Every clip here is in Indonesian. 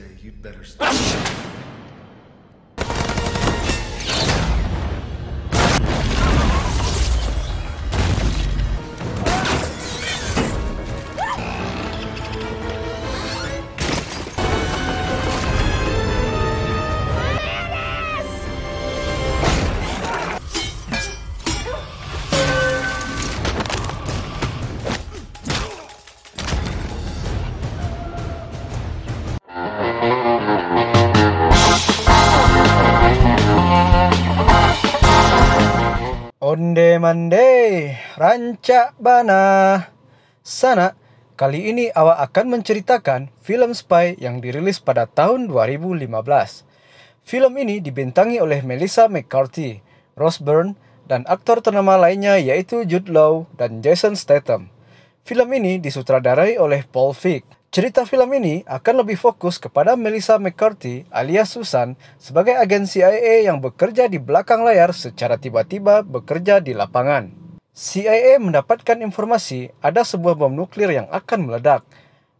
say, you'd better stop. Onde mande, rancak bana. Sana, kali ini awak akan menceritakan film spy yang dirilis pada tahun 2015. Film ini dibintangi oleh Melissa McCarthy, Rose Byrne, dan aktor ternama lainnya yaitu Jude Law dan Jason Statham. Film ini disutradarai oleh Paul Feig Cerita film ini akan lebih fokus kepada Melissa McCarthy alias Susan sebagai agen CIA yang bekerja di belakang layar secara tiba-tiba bekerja di lapangan. CIA mendapatkan informasi ada sebuah bom nuklir yang akan meledak.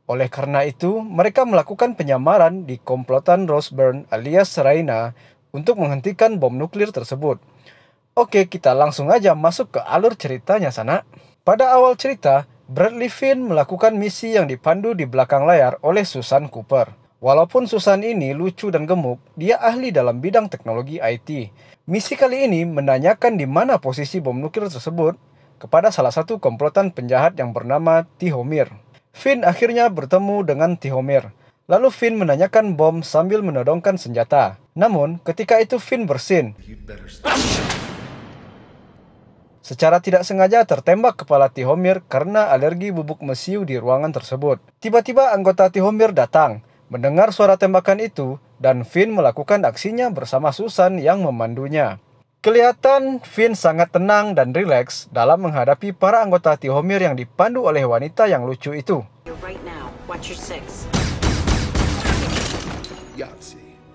Oleh karena itu, mereka melakukan penyamaran di komplotan Roseburn alias Raina untuk menghentikan bom nuklir tersebut. Oke, kita langsung aja masuk ke alur ceritanya sana. Pada awal cerita, Bradley Finn melakukan misi yang dipandu di belakang layar oleh Susan Cooper. Walaupun Susan ini lucu dan gemuk, dia ahli dalam bidang teknologi IT. Misi kali ini menanyakan di mana posisi bom nuklir tersebut kepada salah satu komplotan penjahat yang bernama Tihomir. Finn akhirnya bertemu dengan Tihomir. Lalu Finn menanyakan bom sambil menodongkan senjata. Namun, ketika itu Finn bersin secara tidak sengaja tertembak kepala Tihomir karena alergi bubuk mesiu di ruangan tersebut. Tiba-tiba anggota Tihomir datang, mendengar suara tembakan itu, dan Finn melakukan aksinya bersama Susan yang memandunya. Kelihatan Finn sangat tenang dan rileks dalam menghadapi para anggota Tihomir yang dipandu oleh wanita yang lucu itu. Right now. Watch your six?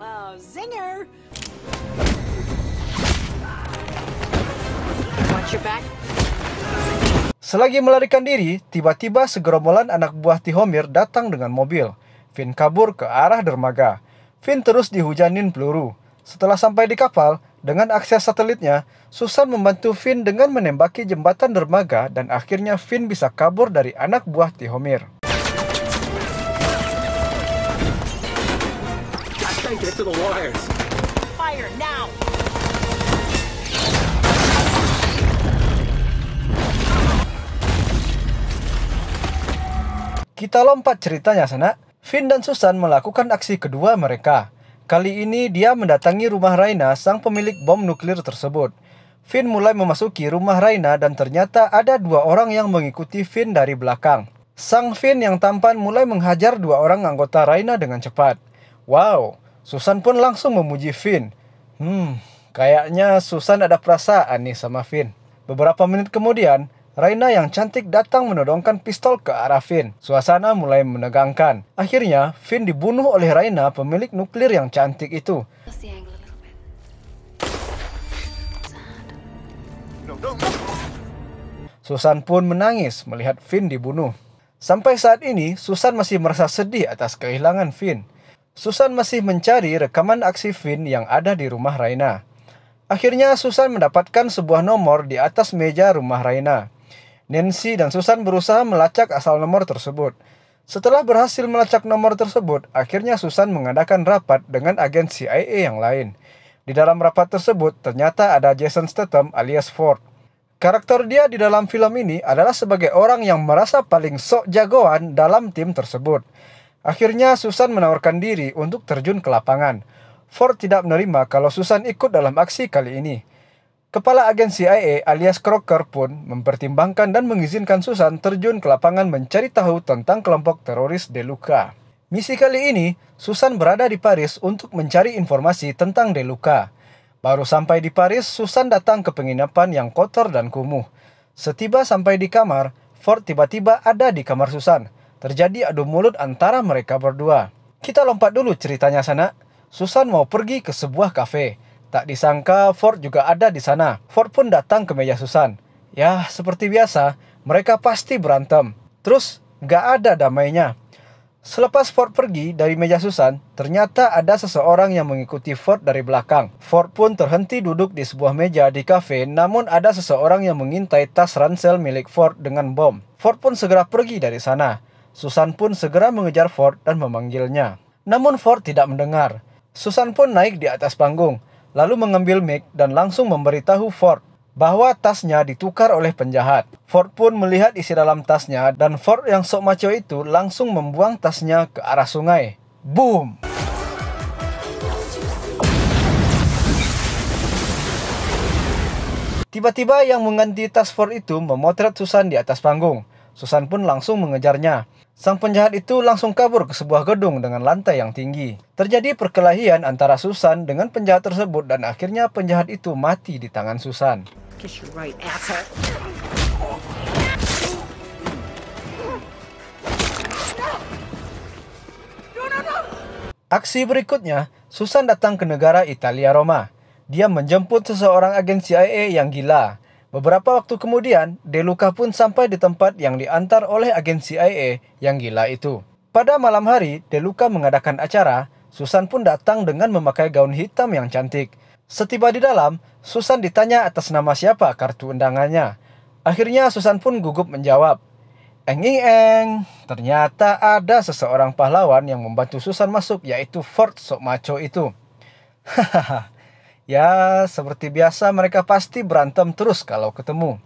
Oh, zinger! Selagi melarikan diri, tiba-tiba segerombolan anak buah Tihomir datang dengan mobil. Finn kabur ke arah dermaga. Finn terus dihujanin peluru. Setelah sampai di kapal, dengan akses satelitnya, Susan membantu Finn dengan menembaki jembatan dermaga dan akhirnya Finn bisa kabur dari anak buah Tihomir. Kita lompat ceritanya sana. Finn dan Susan melakukan aksi kedua mereka. Kali ini dia mendatangi rumah Raina, sang pemilik bom nuklir tersebut. Finn mulai memasuki rumah Raina dan ternyata ada dua orang yang mengikuti Finn dari belakang. Sang Finn yang tampan mulai menghajar dua orang anggota Raina dengan cepat. Wow, Susan pun langsung memuji Finn. Hmm, kayaknya Susan ada perasaan nih sama Finn. Beberapa menit kemudian, Raina yang cantik datang menodongkan pistol ke arah Finn. Suasana mulai menegangkan. Akhirnya, Finn dibunuh oleh Raina, pemilik nuklir yang cantik itu. Susan pun menangis melihat Finn dibunuh. Sampai saat ini, Susan masih merasa sedih atas kehilangan Finn. Susan masih mencari rekaman aksi Finn yang ada di rumah Raina. Akhirnya Susan mendapatkan sebuah nomor di atas meja rumah Raina. Nancy dan Susan berusaha melacak asal nomor tersebut. Setelah berhasil melacak nomor tersebut, akhirnya Susan mengadakan rapat dengan agen CIA yang lain. Di dalam rapat tersebut, ternyata ada Jason Statham alias Ford. Karakter dia di dalam film ini adalah sebagai orang yang merasa paling sok jagoan dalam tim tersebut. Akhirnya Susan menawarkan diri untuk terjun ke lapangan. Ford tidak menerima kalau Susan ikut dalam aksi kali ini. Kepala agen CIA alias Crocker pun mempertimbangkan dan mengizinkan Susan terjun ke lapangan mencari tahu tentang kelompok teroris Deluca. Misi kali ini, Susan berada di Paris untuk mencari informasi tentang Deluca. Baru sampai di Paris, Susan datang ke penginapan yang kotor dan kumuh. Setiba sampai di kamar, Ford tiba-tiba ada di kamar Susan. Terjadi adu mulut antara mereka berdua. Kita lompat dulu ceritanya sana. Susan mau pergi ke sebuah kafe. Tak disangka Ford juga ada di sana. Ford pun datang ke meja Susan. Ya, seperti biasa, mereka pasti berantem. Terus, gak ada damainya. Selepas Ford pergi dari meja Susan, ternyata ada seseorang yang mengikuti Ford dari belakang. Ford pun terhenti duduk di sebuah meja di kafe, namun ada seseorang yang mengintai tas ransel milik Ford dengan bom. Ford pun segera pergi dari sana. Susan pun segera mengejar Ford dan memanggilnya. Namun Ford tidak mendengar. Susan pun naik di atas panggung lalu mengambil mic dan langsung memberitahu Ford bahwa tasnya ditukar oleh penjahat. Ford pun melihat isi dalam tasnya dan Ford yang sok maco itu langsung membuang tasnya ke arah sungai. Boom! Tiba-tiba yang mengganti tas Ford itu memotret Susan di atas panggung. Susan pun langsung mengejarnya. Sang penjahat itu langsung kabur ke sebuah gedung dengan lantai yang tinggi. Terjadi perkelahian antara Susan dengan penjahat tersebut dan akhirnya penjahat itu mati di tangan Susan. Aksi berikutnya, Susan datang ke negara Italia Roma. Dia menjemput seseorang agen CIA yang gila. Beberapa waktu kemudian, Deluca pun sampai di tempat yang diantar oleh agen CIA yang gila itu. Pada malam hari, Deluca mengadakan acara. Susan pun datang dengan memakai gaun hitam yang cantik. Setiba di dalam, Susan ditanya atas nama siapa kartu undangannya. Akhirnya Susan pun gugup menjawab. -ing eng, ternyata ada seseorang pahlawan yang membantu Susan masuk yaitu Ford Sok itu. Hahaha, Ya, seperti biasa mereka pasti berantem terus kalau ketemu.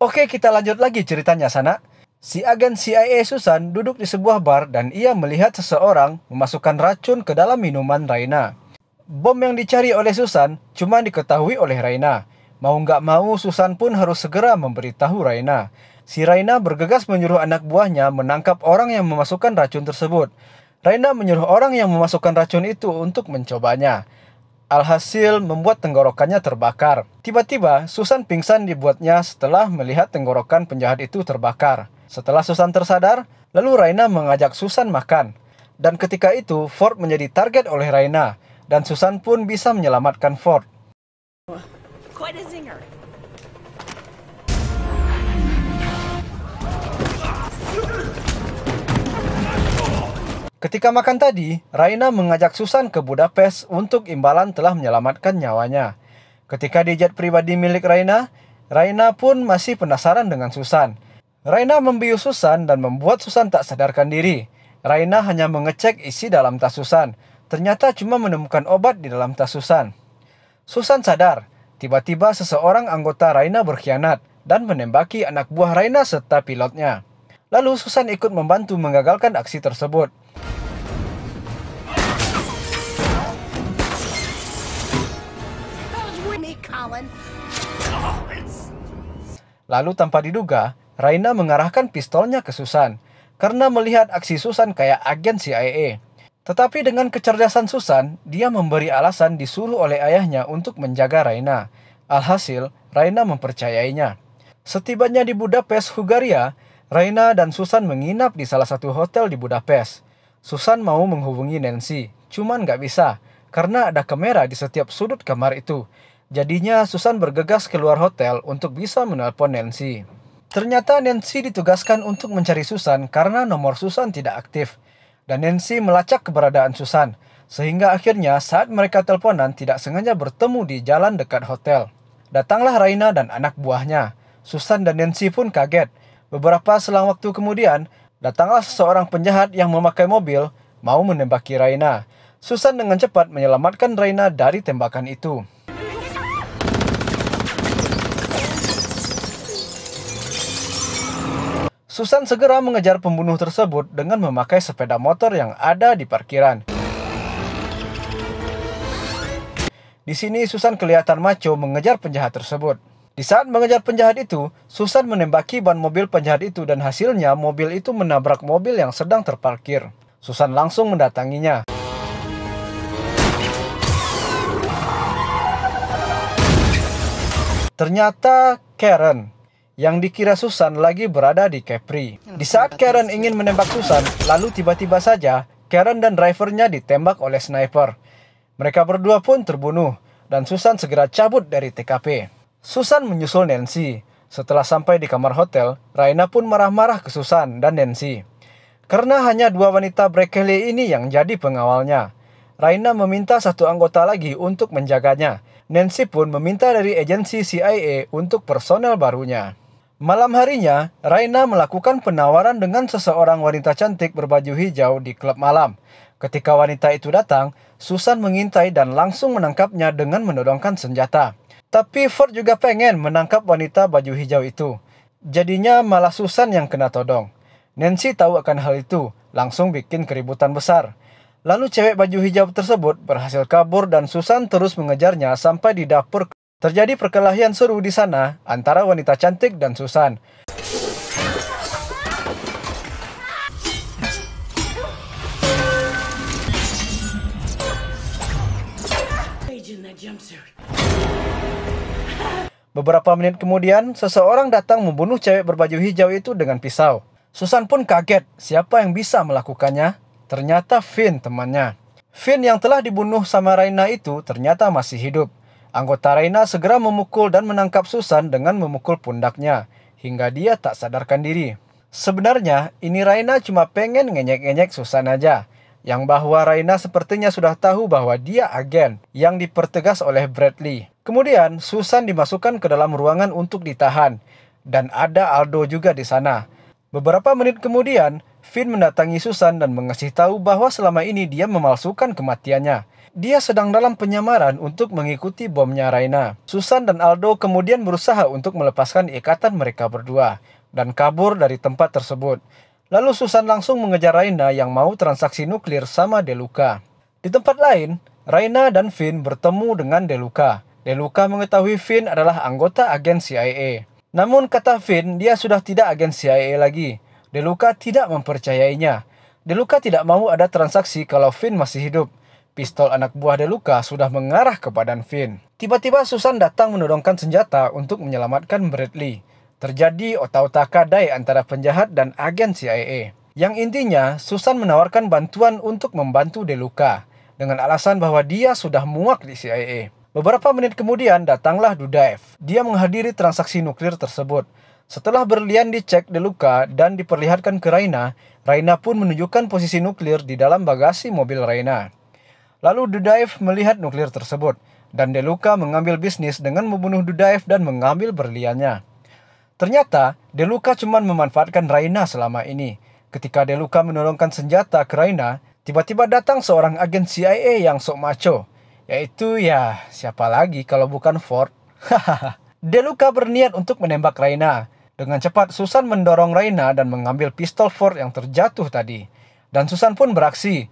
Oke, kita lanjut lagi ceritanya sana. Si agen CIA Susan duduk di sebuah bar dan ia melihat seseorang memasukkan racun ke dalam minuman Raina. Bom yang dicari oleh Susan cuma diketahui oleh Raina. Mau nggak mau, Susan pun harus segera memberitahu Raina. Si Raina bergegas menyuruh anak buahnya menangkap orang yang memasukkan racun tersebut. Raina menyuruh orang yang memasukkan racun itu untuk mencobanya. Alhasil membuat tenggorokannya terbakar. Tiba-tiba Susan pingsan dibuatnya setelah melihat tenggorokan penjahat itu terbakar. Setelah Susan tersadar, lalu Raina mengajak Susan makan. Dan ketika itu Ford menjadi target oleh Raina dan Susan pun bisa menyelamatkan Ford. Ketika makan tadi, Raina mengajak Susan ke Budapest untuk imbalan telah menyelamatkan nyawanya. Ketika di jet pribadi milik Raina, Raina pun masih penasaran dengan Susan. Raina membius Susan dan membuat Susan tak sadarkan diri. Raina hanya mengecek isi dalam tas Susan. Ternyata cuma menemukan obat di dalam tas Susan. Susan sadar, tiba-tiba seseorang anggota Raina berkhianat dan menembaki anak buah Raina serta pilotnya. Lalu Susan ikut membantu menggagalkan aksi tersebut. Lalu tanpa diduga, Raina mengarahkan pistolnya ke Susan karena melihat aksi Susan kayak agen CIA. Tetapi dengan kecerdasan Susan, dia memberi alasan disuruh oleh ayahnya untuk menjaga Raina. Alhasil, Raina mempercayainya. Setibanya di Budapest, Hungaria, Raina dan Susan menginap di salah satu hotel di Budapest. Susan mau menghubungi Nancy, cuman gak bisa karena ada kamera di setiap sudut kamar itu Jadinya Susan bergegas keluar hotel untuk bisa menelpon Nancy. Ternyata Nancy ditugaskan untuk mencari Susan karena nomor Susan tidak aktif. Dan Nancy melacak keberadaan Susan. Sehingga akhirnya saat mereka teleponan tidak sengaja bertemu di jalan dekat hotel. Datanglah Raina dan anak buahnya. Susan dan Nancy pun kaget. Beberapa selang waktu kemudian, datanglah seseorang penjahat yang memakai mobil mau menembaki Raina. Susan dengan cepat menyelamatkan Raina dari tembakan itu. Susan segera mengejar pembunuh tersebut dengan memakai sepeda motor yang ada di parkiran. Di sini Susan kelihatan maco mengejar penjahat tersebut. Di saat mengejar penjahat itu, Susan menembaki ban mobil penjahat itu dan hasilnya mobil itu menabrak mobil yang sedang terparkir. Susan langsung mendatanginya. Ternyata Karen, yang dikira Susan lagi berada di Capri. Di saat Karen ingin menembak Susan, lalu tiba-tiba saja Karen dan drivernya ditembak oleh sniper. Mereka berdua pun terbunuh dan Susan segera cabut dari TKP. Susan menyusul Nancy. Setelah sampai di kamar hotel, Raina pun marah-marah ke Susan dan Nancy. Karena hanya dua wanita Brekele ini yang jadi pengawalnya. Raina meminta satu anggota lagi untuk menjaganya. Nancy pun meminta dari agensi CIA untuk personel barunya. Malam harinya, Raina melakukan penawaran dengan seseorang wanita cantik berbaju hijau di klub malam. Ketika wanita itu datang, Susan mengintai dan langsung menangkapnya dengan menodongkan senjata. Tapi Ford juga pengen menangkap wanita baju hijau itu. Jadinya malah Susan yang kena todong. Nancy tahu akan hal itu, langsung bikin keributan besar. Lalu cewek baju hijau tersebut berhasil kabur dan Susan terus mengejarnya sampai di dapur Terjadi perkelahian seru di sana antara wanita cantik dan Susan. Beberapa menit kemudian, seseorang datang membunuh cewek berbaju hijau itu dengan pisau. Susan pun kaget siapa yang bisa melakukannya. Ternyata Finn temannya. Finn yang telah dibunuh sama Raina itu ternyata masih hidup. Anggota Raina segera memukul dan menangkap Susan dengan memukul pundaknya, hingga dia tak sadarkan diri. Sebenarnya, ini Raina cuma pengen ngenyek-ngenyek Susan aja, yang bahwa Raina sepertinya sudah tahu bahwa dia agen yang dipertegas oleh Bradley. Kemudian, Susan dimasukkan ke dalam ruangan untuk ditahan, dan ada Aldo juga di sana. Beberapa menit kemudian, Finn mendatangi Susan dan mengasih tahu bahwa selama ini dia memalsukan kematiannya. Dia sedang dalam penyamaran untuk mengikuti bomnya Raina. Susan dan Aldo kemudian berusaha untuk melepaskan ikatan mereka berdua dan kabur dari tempat tersebut. Lalu Susan langsung mengejar Raina yang mau transaksi nuklir sama Deluca. Di tempat lain, Raina dan Finn bertemu dengan Deluca. Deluca mengetahui Finn adalah anggota agen CIA. Namun kata Finn, dia sudah tidak agen CIA lagi. Deluca tidak mempercayainya. Deluca tidak mau ada transaksi kalau Finn masih hidup pistol anak buah Deluca sudah mengarah ke badan Finn. Tiba-tiba Susan datang menodongkan senjata untuk menyelamatkan Bradley. Terjadi otak-otak kadai antara penjahat dan agen CIA. Yang intinya, Susan menawarkan bantuan untuk membantu Deluca dengan alasan bahwa dia sudah muak di CIA. Beberapa menit kemudian datanglah Dudaev. Dia menghadiri transaksi nuklir tersebut. Setelah berlian dicek Deluca dan diperlihatkan ke Raina, Raina pun menunjukkan posisi nuklir di dalam bagasi mobil Raina. Lalu Dudaif melihat nuklir tersebut, dan Deluca mengambil bisnis dengan membunuh Dudaif dan mengambil berliannya. Ternyata, Deluca cuma memanfaatkan Raina selama ini. Ketika Deluca menolongkan senjata ke Raina, tiba-tiba datang seorang agen CIA yang sok maco. Yaitu ya, siapa lagi kalau bukan Ford? Deluca berniat untuk menembak Raina. Dengan cepat, Susan mendorong Raina dan mengambil pistol Ford yang terjatuh tadi. Dan Susan pun beraksi.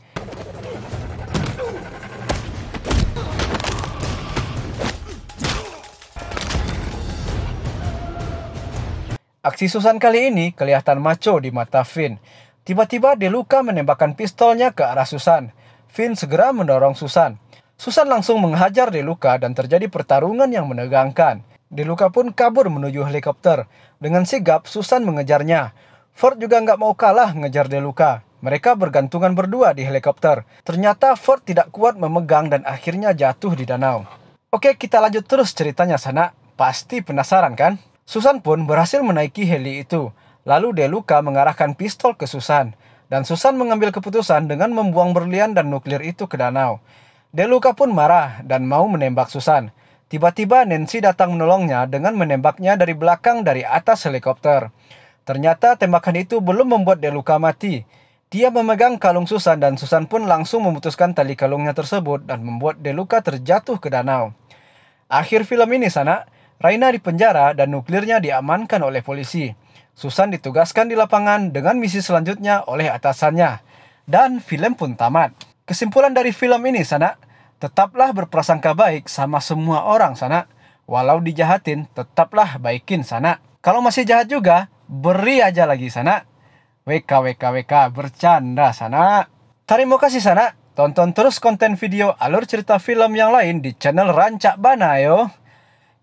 Aksi Susan kali ini kelihatan maco di mata Finn. Tiba-tiba Deluca menembakkan pistolnya ke arah Susan. Finn segera mendorong Susan. Susan langsung menghajar Deluca dan terjadi pertarungan yang menegangkan. Deluca pun kabur menuju helikopter. Dengan sigap, Susan mengejarnya. Ford juga nggak mau kalah ngejar Deluca. Mereka bergantungan berdua di helikopter. Ternyata Ford tidak kuat memegang dan akhirnya jatuh di danau. Oke, kita lanjut terus ceritanya sana. Pasti penasaran kan? Susan pun berhasil menaiki heli itu. Lalu Deluca mengarahkan pistol ke Susan, dan Susan mengambil keputusan dengan membuang berlian dan nuklir itu ke danau. Deluca pun marah dan mau menembak Susan. Tiba-tiba Nancy datang menolongnya dengan menembaknya dari belakang dari atas helikopter. Ternyata tembakan itu belum membuat Deluca mati. Dia memegang kalung Susan dan Susan pun langsung memutuskan tali kalungnya tersebut dan membuat Deluca terjatuh ke danau. Akhir film ini, sana? Raina dipenjara dan nuklirnya diamankan oleh polisi. Susan ditugaskan di lapangan dengan misi selanjutnya oleh atasannya. Dan film pun tamat. Kesimpulan dari film ini, Sana, tetaplah berprasangka baik sama semua orang, Sana. Walau dijahatin, tetaplah baikin, Sana. Kalau masih jahat juga, beri aja lagi, Sana. WK, WK, WK, bercanda, Sana. Terima kasih, Sana. Tonton terus konten video alur cerita film yang lain di channel Rancak Bana, yo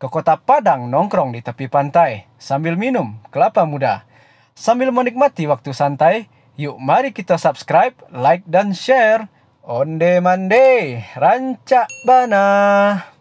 ke kota Padang nongkrong di tepi pantai sambil minum kelapa muda. Sambil menikmati waktu santai, yuk mari kita subscribe, like, dan share. Onde Mande, Rancak Bana.